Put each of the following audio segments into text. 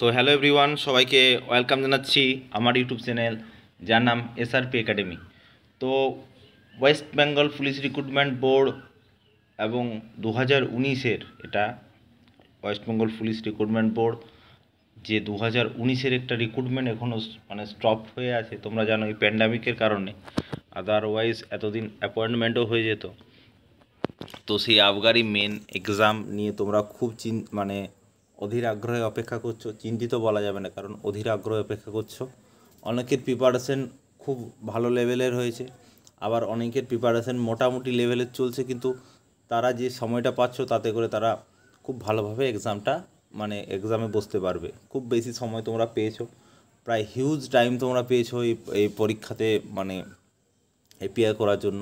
তো hello everyone সবাইকে welcome জানাচ্ছি আমার ইউটিউব চ্যানেল যার নাম এসআরপি একাডেমি তো West Bengal police recruitment board এবং দু হাজার উনিশের এটা West Bengal police recruitment board যে দু হাজার উনিশের একটা রিক্রুটমেন্ট এখনও মানে স্টপ হয়ে আছে তোমরা জানো এই প্যান্ডামিকের কারণে আদারওয়াইজ এতদিন অ্যাপয়েন্টমেন্টও হয়ে যেত তো সেই আবগারি মেন এক্সাম নিয়ে তোমরা খুব চিন মানে অধীর আগ্রহে অপেক্ষা করছো চিন্তিত বলা যাবে না কারণ অধীর আগ্রহে অপেক্ষা করছো অনেকের প্রিপারেশন খুব ভালো লেভেলের হয়েছে আবার অনেকের প্রিপারেশন মোটামুটি লেভেলের চলছে কিন্তু তারা যে সময়টা পাচ্ছ তাতে করে তারা খুব ভালোভাবে এক্সামটা মানে এক্সামে বসতে পারবে খুব বেশি সময় তোমরা পেয়েছো প্রায় হিউজ টাইম তোমরা পেয়েছো এই এই পরীক্ষাতে মানে এপিয়ার করার জন্য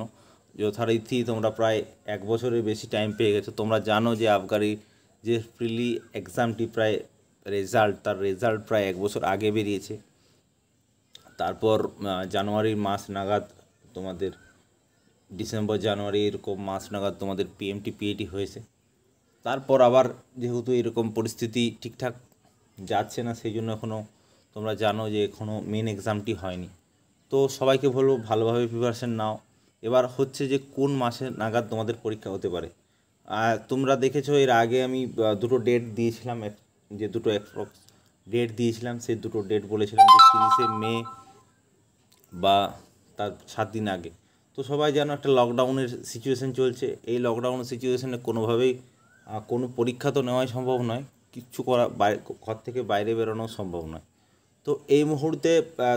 যথারীতি তোমরা প্রায় এক বছরের বেশি টাইম পেয়ে গেছো তোমরা জানো যে আবগারি যে প্রিলি এক্সামটি প্রায় রেজাল্ট তার রেজাল্ট প্রায় এক বছর আগে বেরিয়েছে তারপর জানুয়ারির মাস নাগাদ তোমাদের ডিসেম্বর জানুয়ারি এরকম মাস নাগাদ তোমাদের পিএমটি পিএটি হয়েছে তারপর আবার যেহেতু এরকম পরিস্থিতি ঠিকঠাক যাচ্ছে না সেই জন্য এখনও তোমরা জানো যে এখনও মেন এক্সামটি হয়নি তো সবাইকে বলবো ভালোভাবে প্রিপারেশান নাও এবার হচ্ছে যে কোন মাসে নাগাদ তোমাদের পরীক্ষা হতে পারে তোমরা দেখেছো এর আগে আমি দুটো ডেট দিয়েছিলাম যে দুটো অ্যাপ্রক্স ডেট দিয়েছিলাম সে দুটো ডেট বলেছিলাম যে তিরিশে মে বা তার সাত দিন আগে তো সবাই যেন একটা লকডাউনের সিচুয়েশান চলছে এই লকডাউন সিচুয়েশানে কোনোভাবেই কোনো পরীক্ষা তো নেওয়াই সম্ভব নয় কিচ্ছু করা ঘর থেকে বাইরে বেরোনো সম্ভব নয় তো এই মুহূর্তে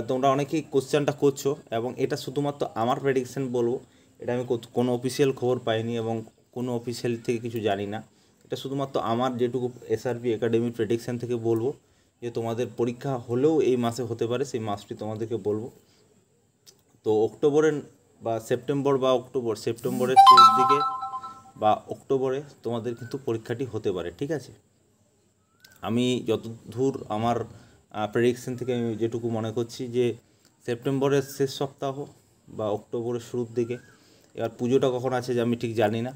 তোমরা অনেকেই কোশ্চেনটা করছো এবং এটা শুধুমাত্র আমার প্রেডিকশান বলবো এটা আমি কোনো অফিসিয়াল খবর পাইনি এবং কোনো অফিসিয়াল থেকে কিছু জানি না এটা শুধুমাত্র আমার যেটুকু এসআরপি একাডেমি প্রেডিকশান থেকে বলবো যে তোমাদের পরীক্ষা হলেও এই মাসে হতে পারে সেই মাসটি তোমাদেরকে বলবো তো অক্টোবরের বা সেপ্টেম্বর বা অক্টোবর সেপ্টেম্বরের শেষ দিকে বা অক্টোবরে তোমাদের কিন্তু পরীক্ষাটি হতে পারে ঠিক আছে আমি যতদূর আমার প্রেডিকশান থেকে আমি যেটুকু মনে করছি যে সেপ্টেম্বরের শেষ সপ্তাহ বা অক্টোবরের শুরুর দিকে এবার পুজোটা কখন আছে যে আমি ঠিক জানি না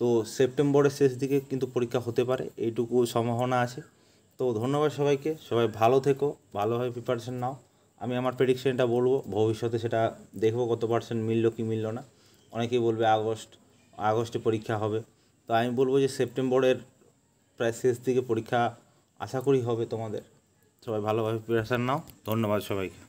তো সেপ্টেম্বরের শেষ দিকে কিন্তু পরীক্ষা হতে পারে এইটুকু সম্ভাবনা আছে তো ধন্যবাদ সবাইকে সবাই ভালো থেকো ভালোভাবে প্রিপারেশান নাও আমি আমার প্রেডিকশানটা বলবো ভবিষ্যতে সেটা দেখবো কত পার্সেন্ট মিললো কি মিললো না অনেকেই বলবে আগস্ট আগস্টে পরীক্ষা হবে তো আমি বলবো যে সেপ্টেম্বরের প্রায় শেষ দিকে পরীক্ষা আশা করি হবে তোমাদের সবাই ভালোভাবে প্রিপারেশান নাও ধন্যবাদ সবাইকে